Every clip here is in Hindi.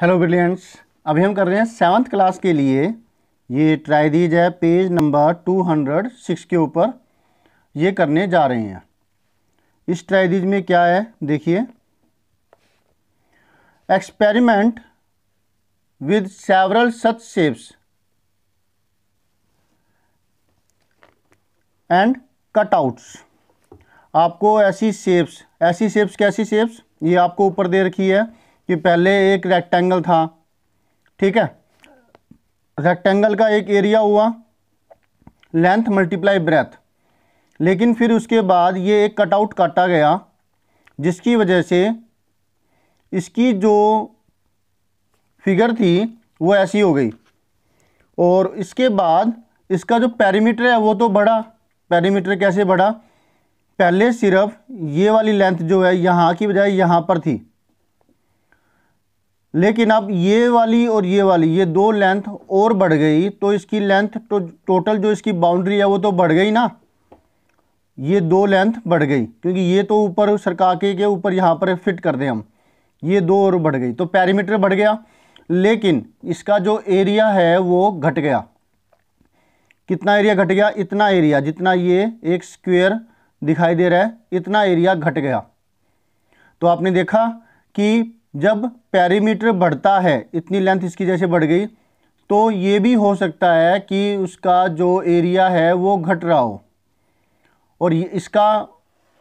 हेलो ब्रिलियंट्स अभी हम कर रहे हैं सेवन्थ क्लास के लिए ये ट्राइडीज है page number two hundred six के ऊपर ये करने जा रहे हैं इस दीज में क्या है देखिए experiment with several such shapes and cutouts आपको ऐसी शेप्स ऐसी शेप्स कैसी शेप्स ये आपको ऊपर दे रखी है कि पहले एक रेक्टेंगल था ठीक है रेक्टेंगल का एक एरिया हुआ लेंथ मल्टीप्लाई ब्रेथ लेकिन फिर उसके बाद ये एक कटआउट काटा गया जिसकी वजह से इसकी जो फिगर थी वो ऐसी हो गई और इसके बाद इसका जो पैरीमीटर है वो तो बढ़ा पैरीमीटर कैसे बढ़ा पहले सिर्फ ये वाली लेंथ जो है यहाँ की बजाय यहाँ पर थी लेकिन अब ये वाली और ये वाली ये दो लेंथ और बढ़ गई तो इसकी लेंथ तो टोटल जो इसकी बाउंड्री है वो तो बढ़ गई ना ये दो लेंथ बढ़ गई क्योंकि ये तो ऊपर सरकाके के ऊपर यहाँ पर फिट कर दें हम ये दो और बढ़ गई तो पैरीमीटर बढ़ गया लेकिन इसका जो एरिया है वो घट गया कितना एरिया घट गया इतना एरिया जितना ये एक स्क्वेयर दिखाई दे रहा है इतना एरिया घट गया तो आपने देखा कि जब पैरीमीटर बढ़ता है इतनी लेंथ इसकी जैसे बढ़ गई तो ये भी हो सकता है कि उसका जो एरिया है वो घट रहा हो और इसका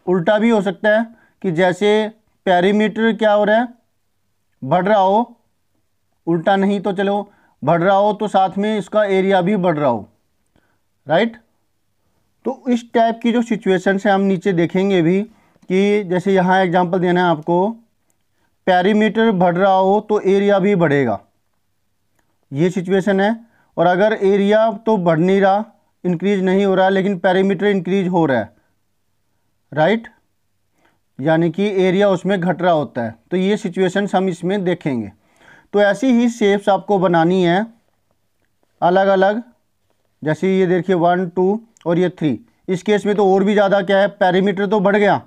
उल्टा भी हो सकता है कि जैसे पैरीमीटर क्या हो रहा है बढ़ रहा हो उल्टा नहीं तो चलो बढ़ रहा हो तो साथ में इसका एरिया भी बढ़ रहा हो राइट तो इस टाइप की जो सिचुएशन है हम नीचे देखेंगे भी कि जैसे यहाँ एग्जांपल देना है आपको पैरीमीटर बढ़ रहा हो तो एरिया भी बढ़ेगा ये सिचुएशन है और अगर एरिया तो बढ़ नहीं रहा इंक्रीज नहीं हो रहा लेकिन पैरीमीटर इंक्रीज हो रहा है राइट यानी कि एरिया उसमें घट रहा होता है तो ये सिचुएशंस हम इसमें देखेंगे तो ऐसी ही शेप्स आपको बनानी है अलग अलग जैसे ये देखिए वन टू और ये थ्री इस केस में तो और भी ज़्यादा क्या है पैरीमीटर तो बढ़ गया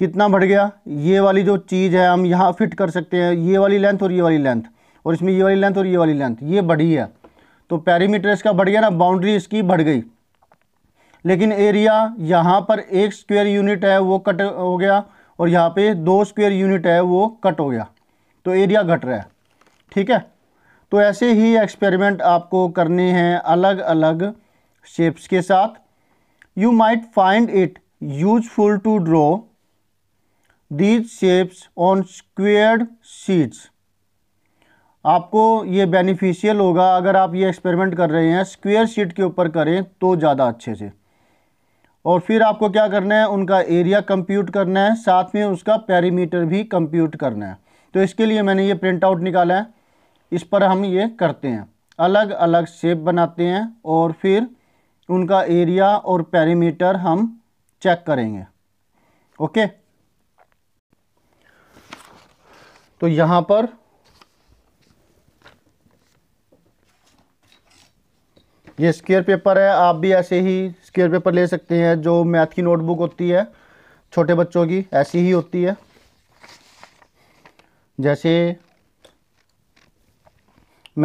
कितना बढ़ गया ये वाली जो चीज़ है हम यहाँ फिट कर सकते हैं ये वाली लेंथ और ये वाली लेंथ और इसमें ये वाली लेंथ और ये वाली लेंथ ये बढ़ी है तो पैरीमीटर इसका बढ़ गया ना बाउंड्री इसकी बढ़ गई लेकिन एरिया यहाँ पर एक स्क्वेयर यूनिट है वो कट हो गया और यहाँ पे दो स्क्वेयर यूनिट है वो कट हो गया तो एरिया घट रहा है ठीक है तो ऐसे ही एक्सपेरिमेंट आपको करने हैं अलग अलग शेप्स के साथ you might find it useful to draw these shapes on square sheets आपको ये बेनिफिशियल होगा अगर आप ये एक्सपेरिमेंट कर रहे हैं स्क्वेयर शीट के ऊपर करें तो ज़्यादा अच्छे से और फिर आपको क्या करना है उनका एरिया कंप्यूट करना है साथ में उसका पैरीमीटर भी कंप्यूट करना है तो इसके लिए मैंने ये प्रिंट आउट निकाला है इस पर हम ये करते हैं अलग अलग शेप बनाते हैं और फिर उनका एरिया और पैरीमीटर हम चेक करेंगे ओके तो यहां पर ये स्केयर पेपर है आप भी ऐसे ही स्केयर पेपर ले सकते हैं जो मैथ की नोटबुक होती है छोटे बच्चों की ऐसी ही होती है जैसे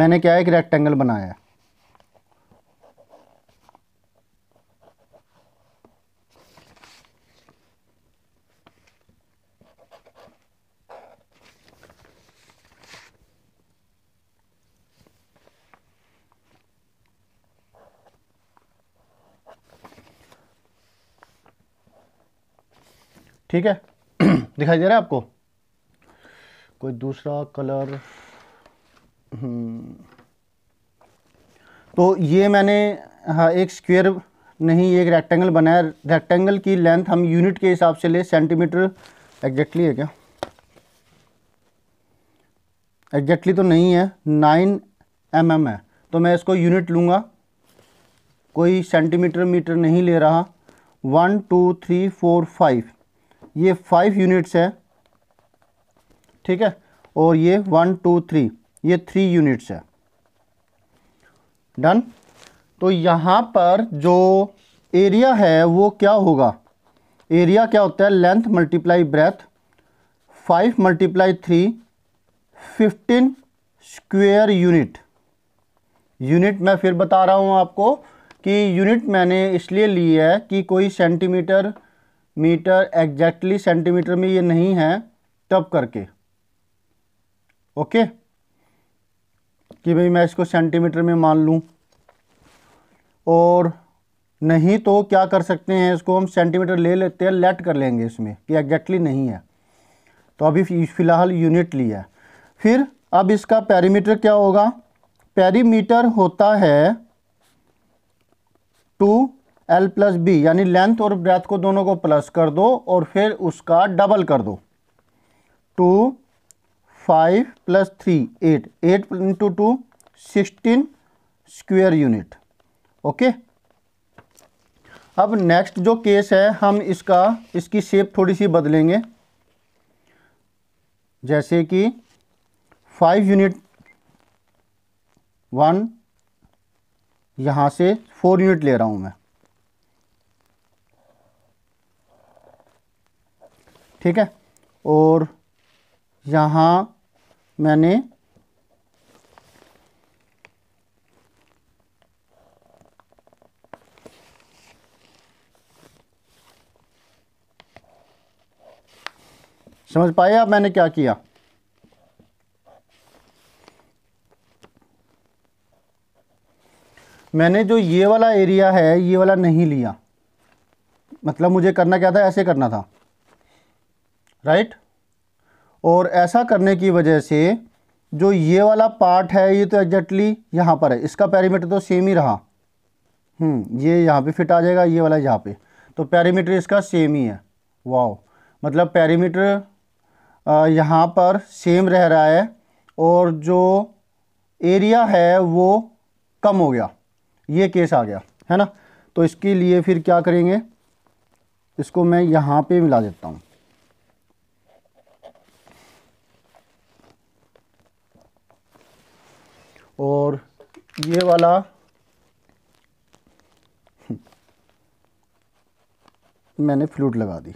मैंने क्या एक रेक्टेंगल बनाया है ठीक है दिखाई दे रहा है आपको कोई दूसरा कलर हम्म। तो ये मैंने हाँ एक स्क्वेयर नहीं एक रेक्टेंगल बनाया रेक्टेंगल की लेंथ हम यूनिट के हिसाब से ले सेंटीमीटर एग्जैक्टली है क्या एग्जैक्टली तो नहीं है नाइन एम mm है तो मैं इसको यूनिट लूँगा कोई सेंटीमीटर मीटर नहीं ले रहा one two three four five ये फाइव यूनिट्स है ठीक है और ये वन टू थ्री ये थ्री यूनिट्स है डन तो यहाँ पर जो एरिया है वो क्या होगा एरिया क्या होता है length multiply breadth five multiply three fifteen square unit unit मैं फिर बता रहा हूँ आपको कि यूनिट मैंने इसलिए ली है कि कोई सेंटीमीटर मीटर एग्जैक्टली सेंटीमीटर में ये नहीं है तब करके ओके कि भाई मैं इसको सेंटीमीटर में मान लूँ और नहीं तो क्या कर सकते हैं इसको हम सेंटीमीटर ले लेते हैं लेट कर लेंगे इसमें कि एग्जैक्टली नहीं है तो अभी फ़िलहाल यूनिट लिया है फिर अब इसका पैरीमीटर क्या होगा पैरीमीटर होता है टू एल प्लस बी यानी लेंथ और ब्रेथ को दोनों को प्लस कर दो और फिर उसका डबल कर दो two five plus three eight eight into two sixteen square unit okay अब नेक्स्ट जो केस है हम इसका इसकी शेप थोड़ी सी बदलेंगे जैसे कि फाइव यूनिट वन यहाँ से फोर यूनिट ले रहा हूँ मैं ठीक है और यहाँ मैंने समझ पाए आप मैंने क्या किया मैंने जो ये वाला एरिया है ये वाला नहीं लिया मतलब मुझे करना क्या था ऐसे करना था राइट और ऐसा करने की वजह से जो ये वाला पार्ट है ये तो एग्जैक्टली यहाँ पर है इसका पैरीमीटर तो सेम ही रहा हम्म, ये यहाँ पे फिट आ जाएगा ये वाला यहाँ पे तो पैरीमीटर इसका सेम ही है वाओ मतलब पैरीमीटर यहाँ पर सेम रह रहा है और जो एरिया है वो कम हो गया ये केस आ गया है ना तो इसके लिए फिर क्या करेंगे इसको मैं यहाँ पे मिला देता हूँ और ये वाला मैंने फ्लूट लगा दी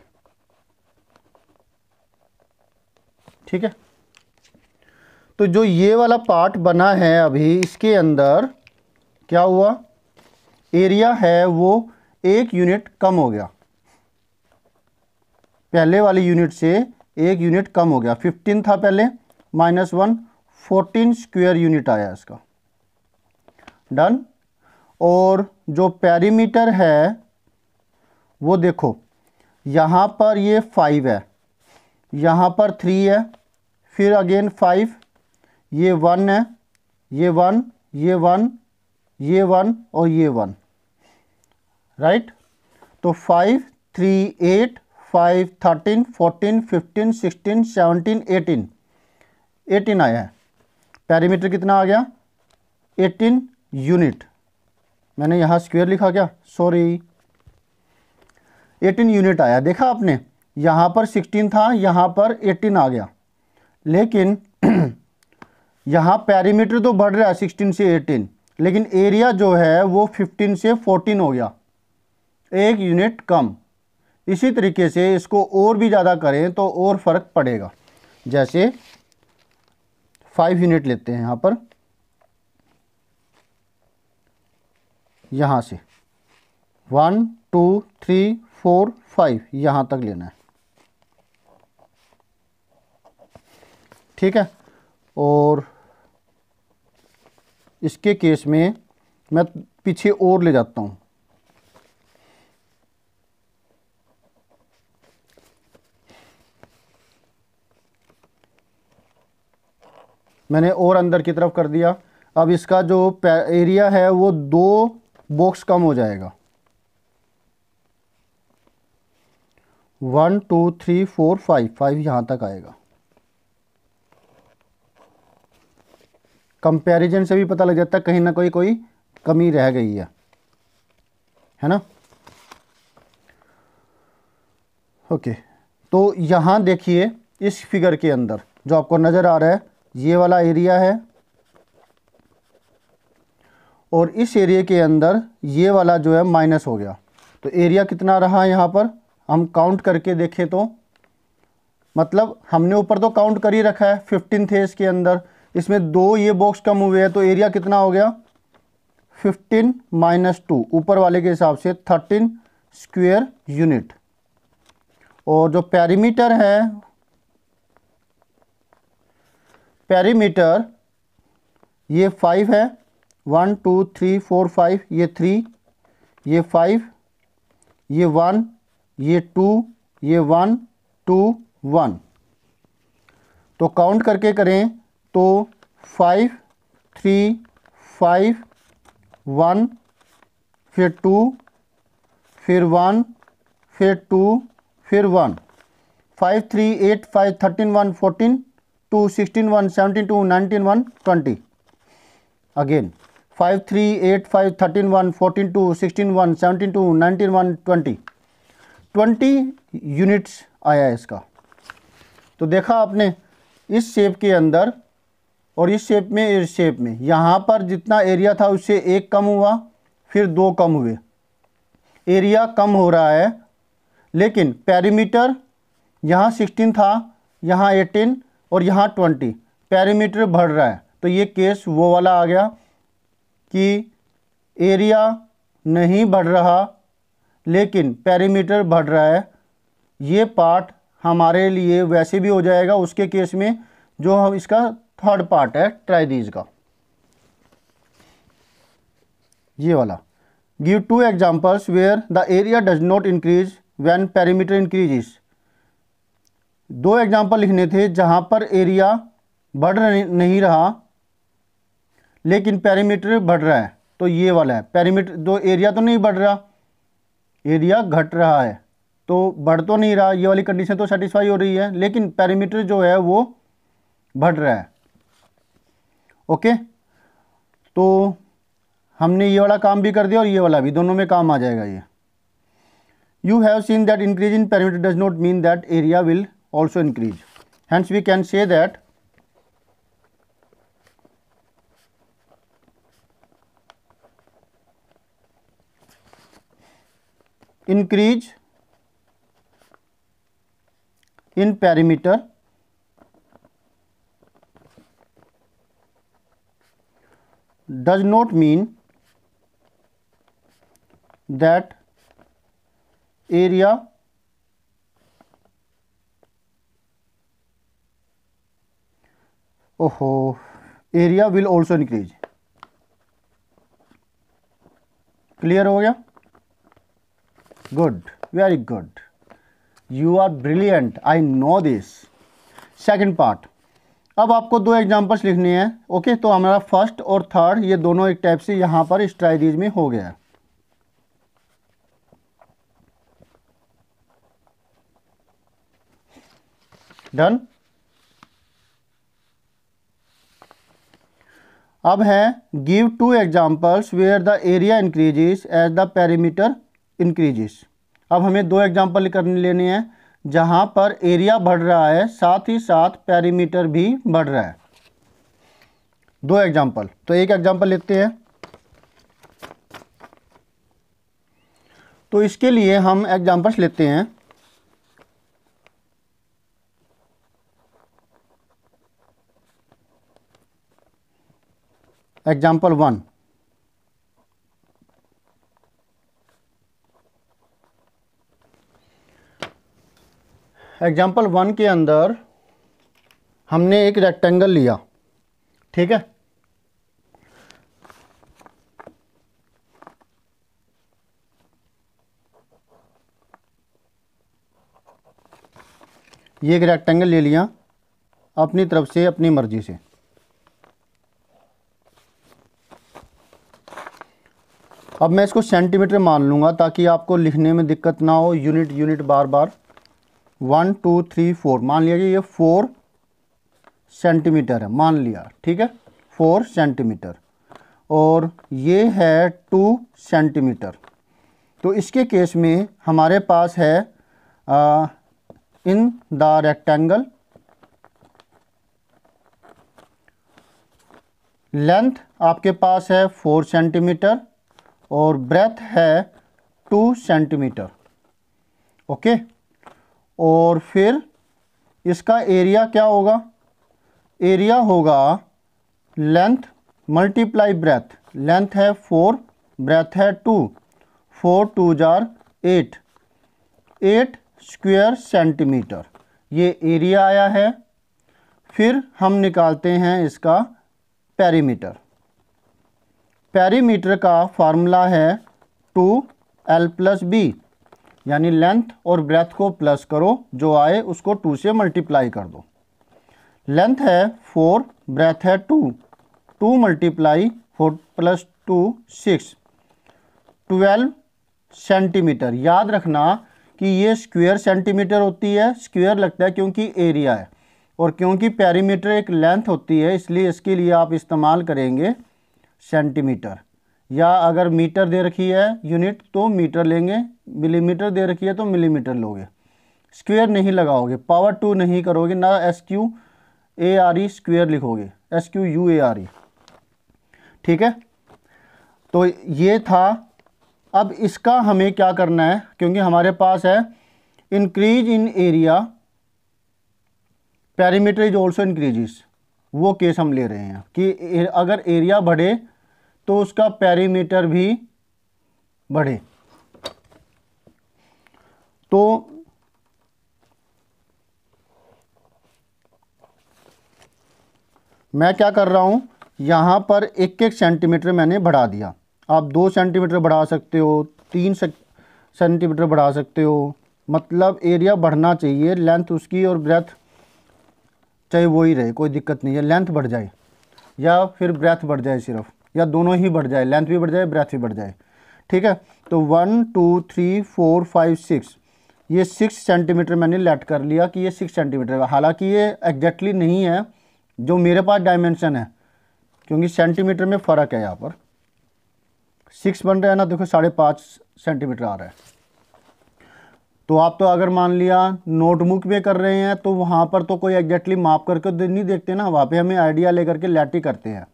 ठीक है तो जो ये वाला पार्ट बना है अभी इसके अंदर क्या हुआ एरिया है वो एक यूनिट कम हो गया पहले वाली यूनिट से एक यूनिट कम हो गया फिफ्टीन था पहले माइनस वन 14 स्क्वायर यूनिट आया इसका डन और जो पैरीमीटर है वो देखो यहाँ पर ये फाइव है यहाँ पर थ्री है फिर अगेन फाइव ये वन है ये वन ये वन ये वन और ये वन राइट तो five three eight five thirteen fourteen fifteen sixteen seventeen eighteen eighteen आया है पैरीमीटर कितना आ गया 18 यूनिट मैंने यहाँ स्क्वायर लिखा क्या सॉरी 18 यूनिट आया देखा आपने यहाँ पर 16 था यहाँ पर 18 आ गया लेकिन यहाँ पैरीमीटर तो बढ़ रहा है 16 से 18 लेकिन एरिया जो है वो 15 से 14 हो गया एक यूनिट कम इसी तरीके से इसको और भी ज़्यादा करें तो और फ़र्क पड़ेगा जैसे फाइव यूनिट लेते हैं यहाँ पर यहाँ से one two three four five यहाँ तक लेना है ठीक है और इसके केस में मैं पीछे और ले जाता हूँ मैंने और अंदर की तरफ कर दिया अब इसका जो एरिया है वो दो बॉक्स कम हो जाएगा one two three four five five यहाँ तक आएगा कंपैरिजन से भी पता लग जाता है कहीं ना कहीं कोई कमी रह गई है है ना ओके तो यहाँ देखिए इस फिगर के अंदर जो आपको नज़र आ रहा है ये वाला एरिया है और इस एरिया के अंदर ये वाला जो है माइनस हो गया तो एरिया कितना रहा यहाँ पर हम काउंट करके देखें तो मतलब हमने ऊपर तो काउंट कर ही रखा है फिफ्टीन थे इसके अंदर इसमें दो ये बॉक्स कम हुए हैं तो एरिया कितना हो गया फिफ्टीन माइनस टू ऊपर वाले के हिसाब से थर्टीन स्क्वेयर यूनिट और जो पैरीमीटर है पेरीमीटर ये फाइव है one two three four five ये थ्री ये फाइव ये वन ये टू ये वन टू वन तो काउंट करके करें तो फाइव थ्री फाइव वन फिर टू फिर वन फिर टू फिर one five three eight five thirteen one fourteen two sixteen one seventeen two nineteen one twenty again five three eight five thirteen one fourteen two sixteen one seventeen two nineteen one twenty twenty units आया इसका तो देखा आपने इस शेप के अंदर और इस शेप में इस शेप में यहाँ पर जितना एरिया था उससे एक कम हुआ फिर दो कम हुए एरिया कम हो रहा है लेकिन पैरीमीटर यहाँ सिक्सटीन था यहाँ एटीन और यहाँ ट्वेंटी पैरीमीटर बढ़ रहा है तो ये केस वो वाला आ गया कि एरिया नहीं बढ़ रहा लेकिन पैरीमीटर बढ़ रहा है ये पार्ट हमारे लिए वैसे भी हो जाएगा उसके केस में जो हम इसका थर्ड पार्ट है ट्राइडीज का ये वाला give two examples where the area does not increase when perimeter increases दो एग्जाम्पल लिखने थे जहाँ पर एरिया बढ़ नहीं रहा लेकिन पैरीमीटर बढ़ रहा है तो ये वाला है पैरीमीटर दो एरिया तो नहीं बढ़ रहा एरिया घट रहा है तो बढ़ तो नहीं रहा ये वाली कंडीशन तो सेटिस्फाई हो रही है लेकिन पैरीमीटर जो है वो बढ़ रहा है ओके तो हमने ये वाला काम भी कर दिया और ये वाला भी दोनों में काम आ जाएगा ये you have seen that increase in parameter does not mean that area will also increase. Hence, we can say that increase in perimeter does not mean that area ओहो area will also increase clear हो गया good very good you are brilliant I know this second part अब आपको दो एग्जाम्पल्स लिखने हैं ओके तो हमारा फर्स्ट और थर्ड ये दोनों एक टाइप से यहां पर स्ट्राइडीज में हो गया डन अब हैं give two examples where the area increases as the perimeter increases अब हमें दो एग्जांपल करने लेने हैं जहाँ पर एरिया बढ़ रहा है साथ ही साथ पेरीमीटर भी बढ़ रहा है दो एग्जांपल तो एक एग्जांपल लेते हैं तो इसके लिए हम एग्जांपल्स लेते हैं एग्जाम्पल वन एग्जाम्पल वन के अंदर हमने एक रेक्टेंगल लिया ठीक है ये एक रेक्टेंगल ले लिया अपनी तरफ से अपनी मर्जी से अब मैं इसको सेंटीमीटर मान लूँगा ताकि आपको लिखने में दिक्कत ना हो यूनिट यूनिट बार बार वन टू थ्री फोर मान लिया कि ये फोर सेंटीमीटर है मान लिया ठीक है फोर सेंटीमीटर और ये है टू सेंटीमीटर तो इसके केस में हमारे पास है uh, in the rectangle length आपके पास है फोर सेंटीमीटर और ब्रेथ है टू सेंटीमीटर ओके और फिर इसका एरिया क्या होगा एरिया होगा लेंथ मल्टीप्लाई ब्रेथ लेंथ है फोर ब्रेथ है टू फोर टू जार एट एट स्क्वेयर सेंटीमीटर ये एरिया आया है फिर हम निकालते हैं इसका पेरीमीटर पैरीमीटर का फार्मूला है टू एल प्लस बी यानी लेंथ और ब्रेथ को प्लस करो जो आए उसको टू से मल्टीप्लाई कर दो लेंथ है फोर ब्रेथ है two two multiply four plus two six twelve centimetre याद रखना कि ये स्क्वायर सेंटीमीटर होती है स्क्वायर लगता है क्योंकि एरिया है और क्योंकि पैरीमीटर एक लेंथ होती है इसलिए इसके लिए आप इस्तेमाल करेंगे सेंटीमीटर या अगर मीटर दे रखी है यूनिट तो मीटर लेंगे मिलीमीटर दे रखी है तो मिलीमीटर लोगे स्क्वेयर नहीं लगाओगे पावर टू नहीं करोगे ना S Q A R E e square लिखोगे S Q U A R E ठीक है तो ये था अब इसका हमें क्या करना है क्योंकि हमारे पास है increase in area perimeter is also increases वो केस हम ले रहे हैं कि अगर एरिया बढ़े तो उसका पैरीमीटर भी बढ़े तो मैं क्या कर रहा हूँ यहां पर एक एक सेंटीमीटर मैंने बढ़ा दिया आप दो सेंटीमीटर बढ़ा सकते हो तीन सेंटीमीटर बढ़ा सकते हो मतलब एरिया बढ़ना चाहिए लेंथ उसकी और ब्रेथ चाहे वो ही रहे कोई दिक्कत नहीं है लेंथ बढ़ जाए या फिर ब्रेथ बढ़ जाए सिर्फ या दोनों ही बढ़ जाए लेंथ भी बढ़ जाए ब्रेथ भी बढ़ जाए ठीक है तो one two three four five six ये सिक्स सेंटीमीटर मैंने लेट कर लिया कि ये सिक्स सेंटीमीटर हालांकि ये एग्जैक्टली नहीं है जो मेरे पास डायमेंशन है क्योंकि सेंटीमीटर में फ़र्क है यहाँ पर सिक्स बन रहा है ना देखो साढ़े पाँच सेंटीमीटर आ रहा है तो आप तो अगर मान लिया नोटबुक में कर रहे हैं तो वहाँ पर तो कोई एग्जैक्टली माप करके तो नहीं देखते ना वहाँ पे हमें आइडिया लेकर के लेट ही करते हैं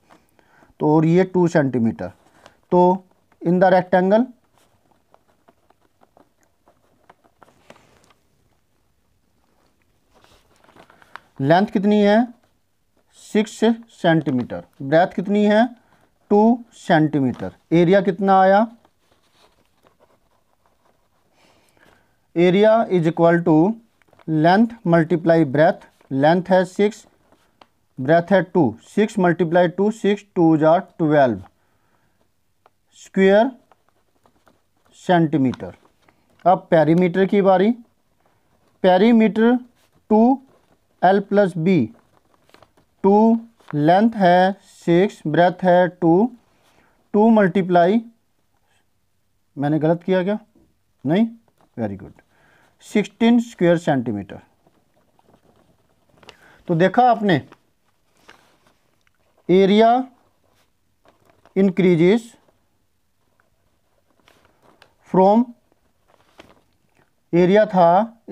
तो और ये टू सेंटीमीटर तो इन द रेक्टेंगल लेंथ कितनी है सिक्स सेंटीमीटर ब्रेथ कितनी है टू सेंटीमीटर एरिया कितना आया area is equal to length multiply breadth length है सिक्स ब्रेथ है two six multiply two six two जार ट्वेल्व स्क्वेयर सेंटीमीटर अब पैरीमीटर की बारी perimeter two L plus B two length है सिक्स ब्रेथ है टू टू मल्टीप्लाई मैंने गलत किया क्या नहीं very good sixteen square centimetre तो देखा आपने एरिया इंक्रीजिस फ्रॉम एरिया था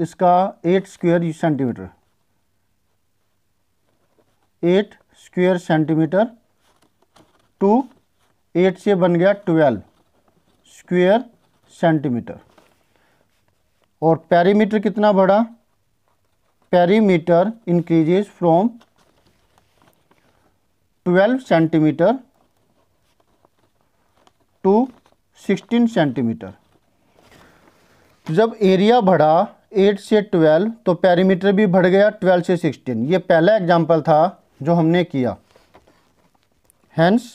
इसका eight square centimetre eight square centimetre to eight से बन गया ट्वेल्व स्क्वेयर सेंटीमीटर और पैरीमीटर कितना बड़ा perimeter increases from 12 centimetre to 16 centimetre जब एरिया बढ़ा 8 से 12 तो पैरीमीटर भी बढ़ गया 12 से 16 ये पहला एग्जाम्पल था जो हमने किया hence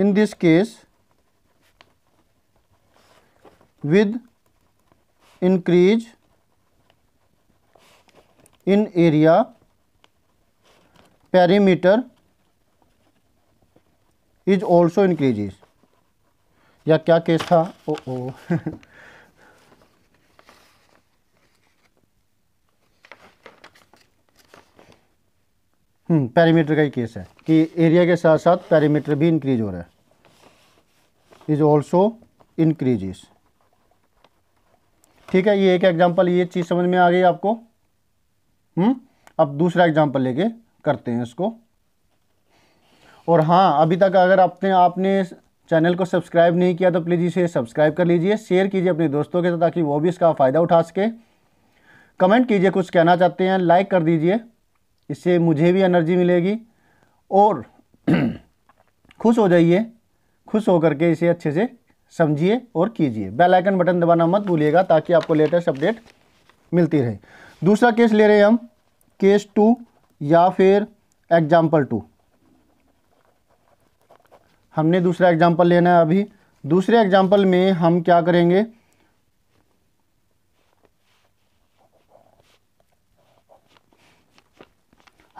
in this case with increase in area perimeter is also increases या क्या केस था ओ ओ पैरीमीटर हम्म, का ही केस है कि एरिया के साथ साथ पैरीमीटर भी इंक्रीज हो रहा है इज ऑल्सो इंक्रीजिस ठीक है ये एक एग्जांपल ये चीज़ समझ में आ गई आपको हम्म अब दूसरा एग्जांपल लेके करते हैं इसको और हाँ अभी तक अगर आपने आपने चैनल को सब्सक्राइब नहीं किया तो प्लीज़ इसे सब्सक्राइब कर लीजिए शेयर कीजिए अपने दोस्तों के साथ ताकि वो भी इसका फ़ायदा उठा सके कमेंट कीजिए कुछ कहना चाहते हैं लाइक कर दीजिए इससे मुझे भी एनर्जी मिलेगी और खुश हो जाइए खुश होकर के इसे अच्छे से समझिए और कीजिए बेल आइकन बटन दबाना मत भूलिएगा ताकि आपको लेटेस्ट अपडेट मिलती रहे दूसरा केस ले रहे हैं हम केस टू या फिर एग्जाम्पल टू हमने दूसरा एग्जाम्पल लेना है अभी दूसरे एग्जाम्पल में हम क्या करेंगे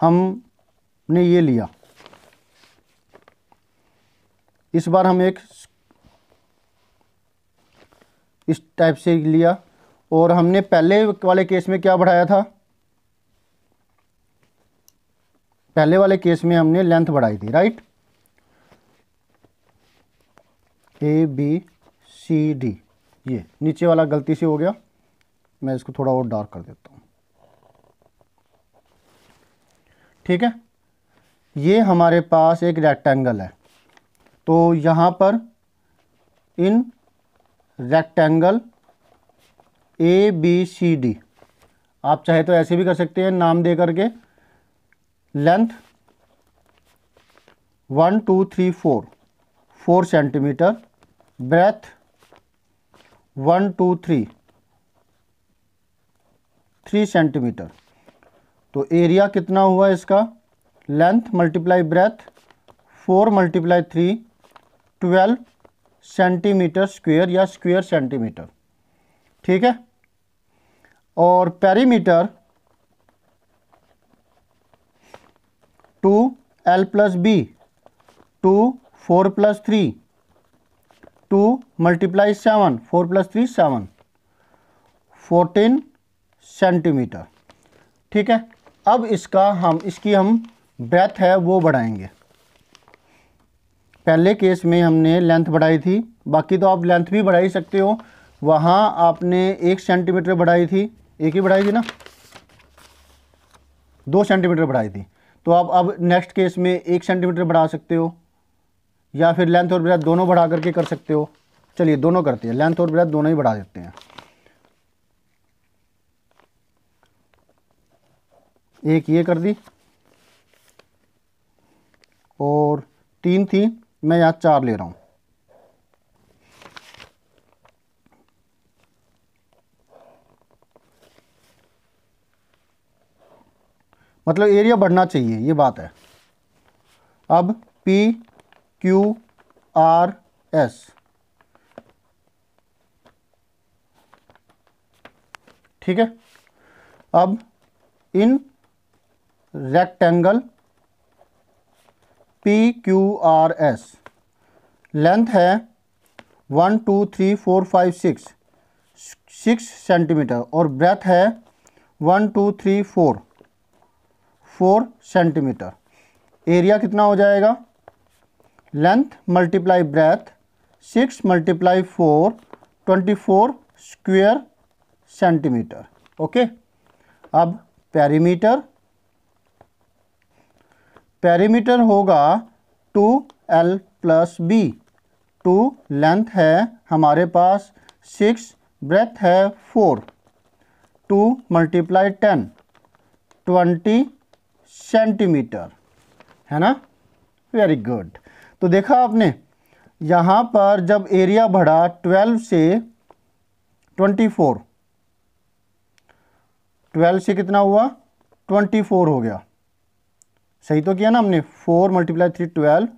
हमने ये लिया इस बार हम एक इस टाइप से लिया और हमने पहले वाले केस में क्या बढ़ाया था पहले वाले केस में हमने लेंथ बढ़ाई थी right A B C D ये नीचे वाला गलती से हो गया मैं इसको थोड़ा और डार्क कर देता हूँ ठीक है ये हमारे पास एक रेक्टेंगल है तो यहाँ पर इन rectangle A B C D आप चाहे तो ऐसे भी कर सकते हैं नाम दे करके length one two three four four centimetre breadth one two three three centimetre तो एरिया कितना हुआ इसका length multiply breadth four multiply three twelve centimetre square या स्क्वेयर सेंटीमीटर ठीक है और perimeter two L plus B two four plus three two multiply seven four plus three seven fourteen centimetre ठीक है अब इसका हम इसकी हम ब्रेथ है वो बढ़ाएंगे पहले केस में हमने लेंथ बढ़ाई थी बाकी तो आप लेंथ भी बढ़ा ही सकते हो वहाँ आपने एक सेंटीमीटर बढ़ाई थी एक ही बढ़ाई थी ना दो सेंटीमीटर बढ़ाई थी तो आप अब नेक्स्ट केस में एक सेंटीमीटर बढ़ा सकते हो या फिर लेंथ और ब्रेथ दोनों बढ़ा करके कर सकते हो चलिए दोनों करते हैं लेंथ और ब्रेथ दोनों ही बढ़ा देते हैं एक ये कर दी और तीन थी मैं यहाँ चार ले रहा हूँ मतलब एरिया बढ़ना चाहिए ये बात है अब पी क्यू आर एस ठीक है अब इन rectangle P Q R S length है one two three four five six six centimetre और ब्रेथ है one two three four four centimetre area कितना हो जाएगा length multiply breadth six multiply four twenty four square centimetre okay अब पैरीमीटर पैरीमीटर होगा two L plus B two length है हमारे पास सिक्स ब्रेथ है four two multiply ten twenty centimetre है ना वेरी गुड तो देखा आपने यहाँ पर जब एरिया बढ़ा 12 से 24 12 से कितना हुआ 24 हो गया सही तो किया ना हमने 4 मल्टीप्लाई थ्री ट्वेल्व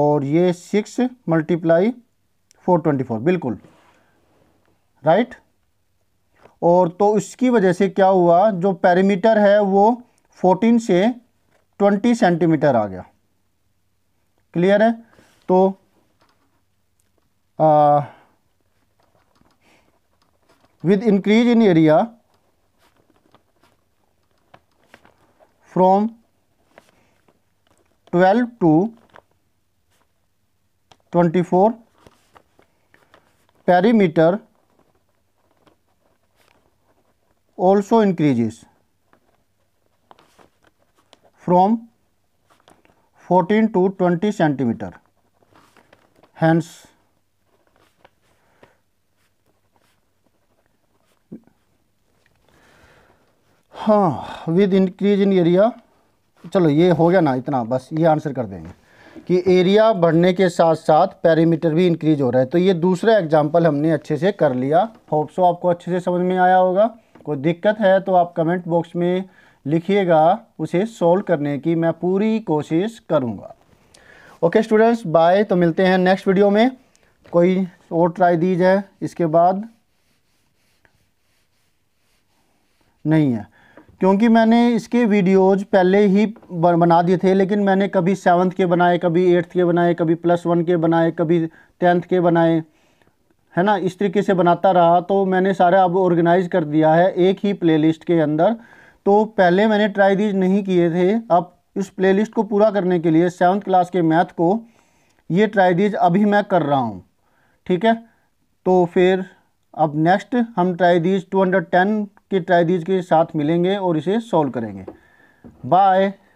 और ये 6 मल्टीप्लाई फोर ट्वेंटी फोर बिल्कुल राइट और तो इसकी वजह से क्या हुआ जो पैरामीटर है वो 14 से 20 सेंटीमीटर आ गया क्लियर है तो with increase in area from 12 to 24 perimeter also increases from 14 to 20 centimeter hence हाँ विद इंक्रीज इन एरिया चलो ये हो गया ना इतना बस ये आंसर कर देंगे कि एरिया बढ़ने के साथ साथ पैरीमीटर भी इंक्रीज हो रहा है तो ये दूसरा एग्जांपल हमने अच्छे से कर लिया होप्सो आपको अच्छे से समझ में आया होगा कोई दिक्कत है तो आप कमेंट बॉक्स में लिखिएगा उसे सोल्व करने की मैं पूरी कोशिश करूँगा ओके स्टूडेंट्स बाय तो मिलते हैं नेक्स्ट वीडियो में कोई और ट्राई दी जाए इसके बाद नहीं है क्योंकि मैंने इसके वीडियोज पहले ही बना दिए थे लेकिन मैंने कभी सेवन्थ के बनाए कभी एट्थ के बनाए कभी प्लस वन के बनाए कभी टेंथ के बनाए है ना इस तरीके से बनाता रहा तो मैंने सारे अब ऑर्गेनाइज़ कर दिया है एक ही प्लेलिस्ट के अंदर तो पहले मैंने ट्राई दीज नहीं किए थे अब इस प्लेलिस्ट को पूरा करने के लिए सेवन्थ क्लास के मैथ को ये ट्राई दीज अभी मैं कर रहा हूँ ठीक है तो फिर अब नेक्स्ट हम try these two hundred ten के ट्राई दीज के साथ मिलेंगे और इसे सॉल्व करेंगे बाय